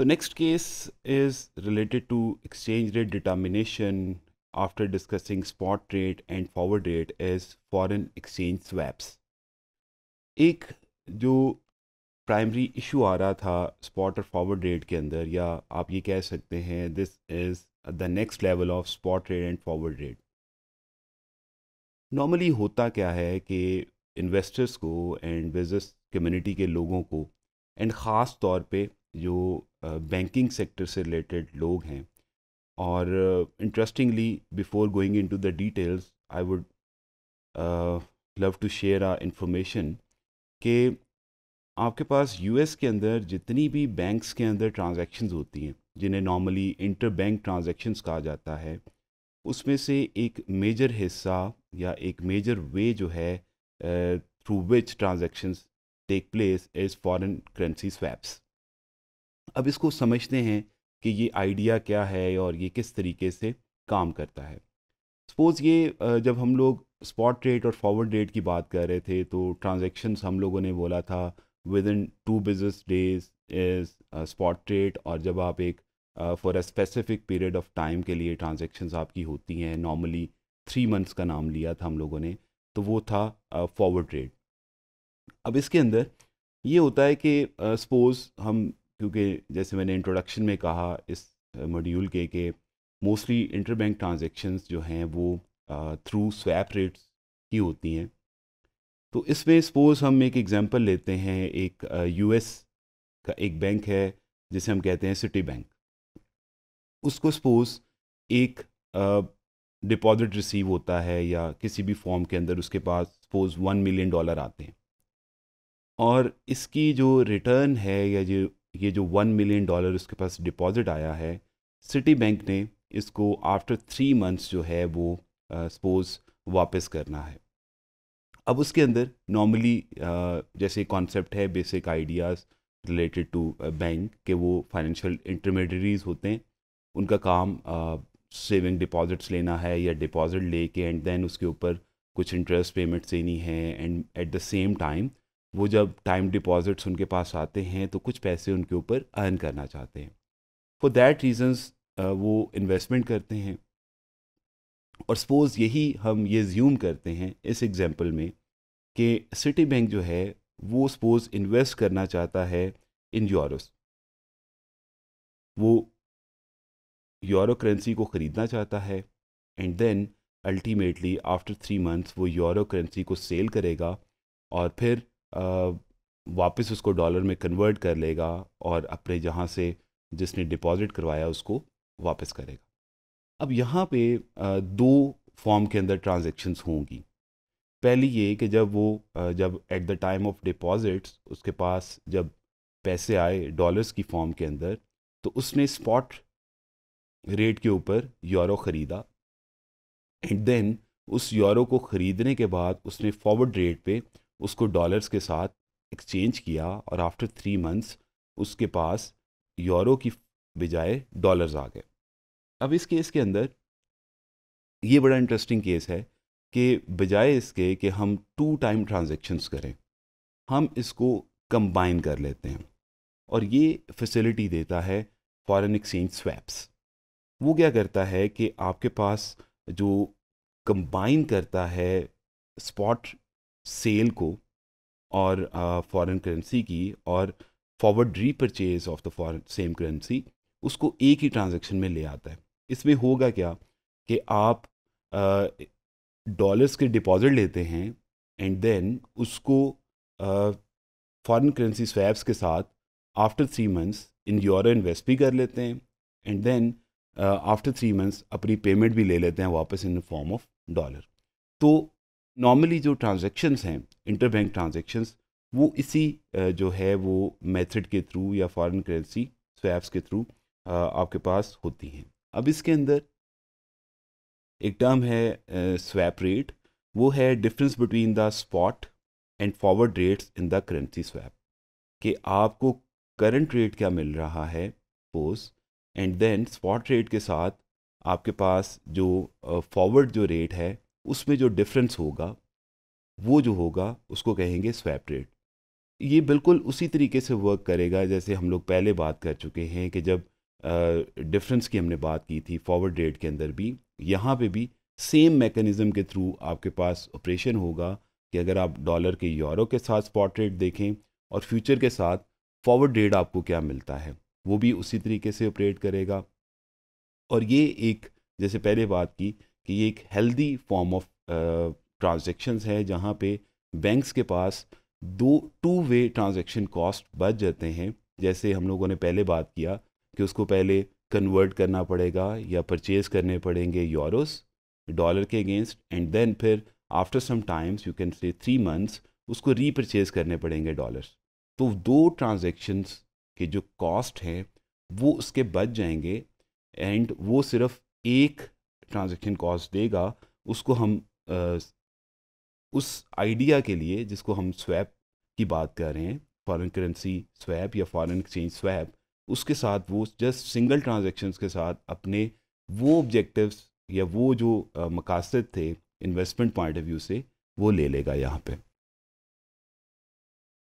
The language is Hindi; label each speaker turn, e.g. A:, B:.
A: So next case is related to exchange rate determination after discussing spot rate and forward rate is foreign exchange swaps. एक जो प्राइमरी इशू आ रहा था स्पॉट और फॉरवर्ड रेट के अंदर या आप ये कह सकते हैं this is the next level of spot rate and forward rate normally होता क्या है कि इन्वेस्टर्स को एंड बिजनेस कम्युनिटी के लोगों को एंड ख़ास तौर पे जो बैंकिंग सेक्टर से रिलेटेड लोग हैं और interestingly before going into the details I would love to share a information के आपके पास यूएस के अंदर जितनी भी बैंक्स के अंदर ट्रांजैक्शंस होती हैं जिन्हें नॉर्मली इंटर बैंक ट्रांजेक्शन्स कहा जाता है उसमें से एक मेजर हिस्सा या एक मेजर वे जो है through which transactions take place is foreign currency swaps अब इसको समझते हैं कि ये आइडिया क्या है और ये किस तरीके से काम करता है सपोज़ ये जब हम लोग स्पॉट रेट और फॉरवर्ड रेट की बात कर रहे थे तो ट्रांजेक्शन्स हम लोगों ने बोला था within two business days is spot rate और जब आप एक for a specific period of time के लिए ट्रांजेक्शन्स आपकी होती हैं नॉर्मली थ्री मंथ्स का नाम लिया था हम लोगों ने तो वो था फॉरवर्ड uh, रेट अब इसके अंदर ये होता है कि सपोज़ uh, हम क्योंकि जैसे मैंने इंट्रोडक्शन में कहा इस मॉड्यूल के कि मोस्टली इंटरबैंक ट्रांजैक्शंस जो हैं वो थ्रू स्वैप रेट्स ही होती हैं तो इसमें सपोज़ हम एक एग्जांपल लेते हैं एक यूएस का एक बैंक है जिसे हम कहते हैं सिटी बैंक उसको सपोज़ एक डिपॉजिट रिसीव होता है या किसी भी फॉर्म के अंदर उसके पास सपोज़ वन मिलियन डॉलर आते हैं और इसकी जो रिटर्न है या जो ये जो वन मिलियन डॉलर उसके पास डिपॉजिट आया है सिटी बैंक ने इसको आफ्टर थ्री मंथ्स जो है वो सपोज वापस करना है अब उसके अंदर नॉर्मली जैसे कॉन्सेप्ट है basic ideas related to bank के वो फाइनेंशियल इंटरमीडियरीज होते हैं उनका काम सेविंग uh, डिपॉजिट्स लेना है या डिपॉजिट लेके एंड देन उसके ऊपर कुछ इंटरेस्ट पेमेंट्स देनी है and at the same time वो जब टाइम डिपॉजिट्स उनके पास आते हैं तो कुछ पैसे उनके ऊपर अर्न करना चाहते हैं फॉर दैट रीजन्स वो इन्वेस्टमेंट करते हैं और सपोज़ यही हम ये ज्यूम करते हैं इस एग्जाम्पल में कि सिटी बैंक जो है वो सपोज़ इन्वेस्ट करना चाहता है इन यूरोस वो यूरो करेंसी को ख़रीदना चाहता है and then ultimately after three months वो यूरो करेंसी को सेल करेगा और फिर वापस उसको डॉलर में कन्वर्ट कर लेगा और अपने जहाँ से जिसने डिपॉजिट करवाया उसको वापस करेगा अब यहाँ पे दो फॉर्म के अंदर ट्रांजेक्शन्स होंगी पहली ये कि जब वो जब at the time of deposits उसके पास जब पैसे आए डॉलर्स की फॉर्म के अंदर तो उसने स्पॉट रेट के ऊपर यूरो ख़रीदा एंड देन उस यूरो को ख़रीदने के बाद उसने फॉरवर्ड रेट पे उसको डॉलर्स के साथ एक्सचेंज किया और आफ्टर थ्री मंथ्स उसके पास यूरो की बजाय डॉलर्स आ गए अब इस केस के अंदर ये बड़ा इंटरेस्टिंग केस है कि बजाय इसके कि हम टू टाइम ट्रांजेक्शन्स करें हम इसको कंबाइन कर लेते हैं और ये फैसिलिटी देता है फॉरेन एक्सचेंज स्वैप्स वो क्या करता है कि आपके पास जो कंबाइन करता है स्पॉट सेल को और फॉरेन uh, करेंसी की और forward repurchase of the foreign same currency उसको एक ही ट्रांजेक्शन में ले आता है इसमें होगा क्या कि आप डॉलर्स uh, के डिपॉजिट लेते हैं एंड देन उसको फॉरेन करेंसी स्वैप्स के साथ after three months in euro invest भी कर लेते हैं and then after three months अपनी पेमेंट भी ले लेते हैं वापस इन फॉर्म ऑफ डॉलर तो नॉर्मली जो ट्रांजेक्शन्स हैं बैंक ट्रांजेक्शन्स वो इसी जो है वो मेथड के थ्रू या फॉरेन करेंसी स्वैप्स के थ्रू आपके पास होती हैं अब इसके अंदर एक टर्म है स्वैप रेट वो है difference between the spot and forward rates in the currency swap कि आपको करंट रेट क्या मिल रहा है पोज एंड देन स्पॉट रेट के साथ आपके पास जो फॉरवर्ड uh, जो रेट है उसमें जो डिफरेंस होगा वो जो होगा उसको कहेंगे स्वैप रेट ये बिल्कुल उसी तरीके से वर्क करेगा जैसे हम लोग पहले बात कर चुके हैं कि जब डिफरेंस की हमने बात की थी फॉरवर्ड रेट के अंदर भी यहाँ पे भी सेम मेकनिज़म के थ्रू आपके पास ऑपरेशन होगा कि अगर आप डॉलर के यूरो के साथ स्पॉट रेट देखें और फ्यूचर के साथ फॉरवर्ड रेट आपको क्या मिलता है वो भी उसी तरीके से ऑपरेट करेगा और ये एक जैसे पहले बात की कि ये एक हेल्दी फॉर्म ऑफ ट्रांजेक्शन्स है जहाँ पे बैंक्स के पास दो टू वे ट्रांजेक्शन कॉस्ट बच जाते हैं जैसे हम लोगों ने पहले बात किया कि उसको पहले कन्वर्ट करना पड़ेगा या परचेज करने पड़ेंगे यूरोस डॉलर के अगेंस्ट एंड देन फिर after some times you can say three months उसको रीपरचेज करने पड़ेंगे डॉलर्स तो दो ट्रांजेक्शन्स के जो कॉस्ट हैं वो उसके बच जाएंगे एंड वो सिर्फ एक ट्रांजेक्शन कॉस्ट देगा उसको हम उस आइडिया के लिए जिसको हम स्वैप की बात कर रहे हैं फॉरेन करेंसी स्वैप या फॉरेन एक्सचेंज स्वैप उसके साथ वो जस्ट सिंगल ट्रांजेक्शन के साथ अपने वो ऑब्जेक्टिव या वो जो मकासद थे इन्वेस्टमेंट पॉइंट ऑफ व्यू से वो ले लेगा यहाँ पर